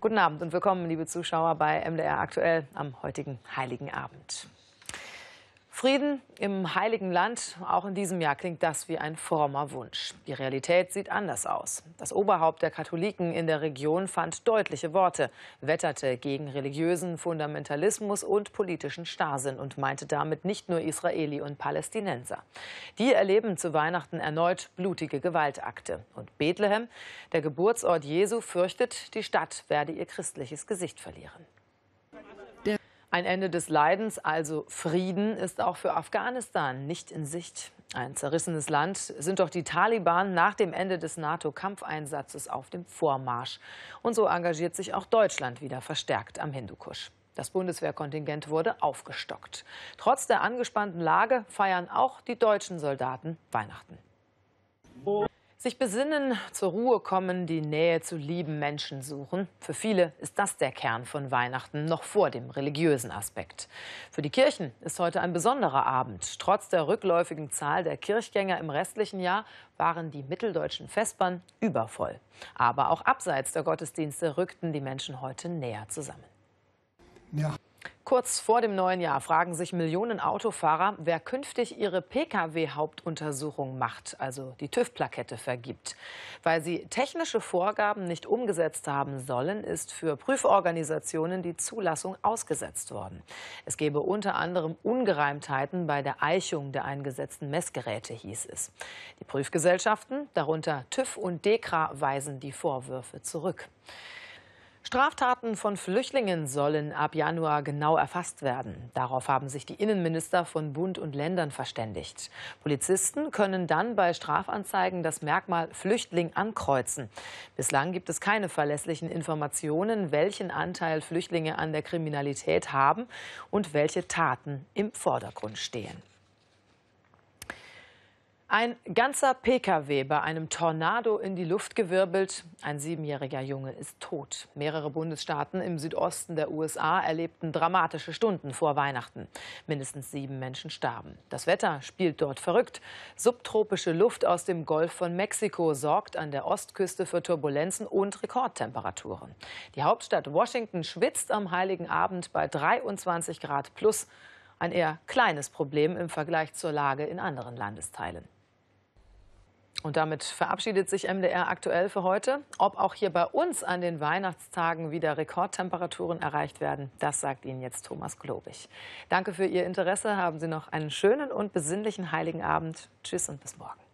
Guten Abend und willkommen, liebe Zuschauer, bei MDR aktuell am heutigen Heiligen Abend. Frieden im heiligen Land, auch in diesem Jahr klingt das wie ein frommer Wunsch. Die Realität sieht anders aus. Das Oberhaupt der Katholiken in der Region fand deutliche Worte, wetterte gegen religiösen Fundamentalismus und politischen Starrsinn und meinte damit nicht nur Israeli und Palästinenser. Die erleben zu Weihnachten erneut blutige Gewaltakte. Und Bethlehem, der Geburtsort Jesu, fürchtet, die Stadt werde ihr christliches Gesicht verlieren. Ein Ende des Leidens, also Frieden, ist auch für Afghanistan nicht in Sicht. Ein zerrissenes Land sind doch die Taliban nach dem Ende des NATO-Kampfeinsatzes auf dem Vormarsch. Und so engagiert sich auch Deutschland wieder verstärkt am Hindukusch. Das Bundeswehrkontingent wurde aufgestockt. Trotz der angespannten Lage feiern auch die deutschen Soldaten Weihnachten. Sich besinnen, zur Ruhe kommen, die Nähe zu lieben Menschen suchen. Für viele ist das der Kern von Weihnachten, noch vor dem religiösen Aspekt. Für die Kirchen ist heute ein besonderer Abend. Trotz der rückläufigen Zahl der Kirchgänger im restlichen Jahr waren die mitteldeutschen Vespern übervoll. Aber auch abseits der Gottesdienste rückten die Menschen heute näher zusammen. Kurz vor dem neuen Jahr fragen sich Millionen Autofahrer, wer künftig ihre Pkw-Hauptuntersuchung macht, also die TÜV-Plakette vergibt. Weil sie technische Vorgaben nicht umgesetzt haben sollen, ist für Prüforganisationen die Zulassung ausgesetzt worden. Es gebe unter anderem Ungereimtheiten bei der Eichung der eingesetzten Messgeräte, hieß es. Die Prüfgesellschaften, darunter TÜV und DEKRA, weisen die Vorwürfe zurück. Straftaten von Flüchtlingen sollen ab Januar genau erfasst werden. Darauf haben sich die Innenminister von Bund und Ländern verständigt. Polizisten können dann bei Strafanzeigen das Merkmal Flüchtling ankreuzen. Bislang gibt es keine verlässlichen Informationen, welchen Anteil Flüchtlinge an der Kriminalität haben und welche Taten im Vordergrund stehen. Ein ganzer Pkw bei einem Tornado in die Luft gewirbelt. Ein siebenjähriger Junge ist tot. Mehrere Bundesstaaten im Südosten der USA erlebten dramatische Stunden vor Weihnachten. Mindestens sieben Menschen starben. Das Wetter spielt dort verrückt. Subtropische Luft aus dem Golf von Mexiko sorgt an der Ostküste für Turbulenzen und Rekordtemperaturen. Die Hauptstadt Washington schwitzt am heiligen Abend bei 23 Grad plus. Ein eher kleines Problem im Vergleich zur Lage in anderen Landesteilen. Und damit verabschiedet sich MDR aktuell für heute. Ob auch hier bei uns an den Weihnachtstagen wieder Rekordtemperaturen erreicht werden, das sagt Ihnen jetzt Thomas Globig. Danke für Ihr Interesse. Haben Sie noch einen schönen und besinnlichen Heiligen Abend. Tschüss und bis morgen.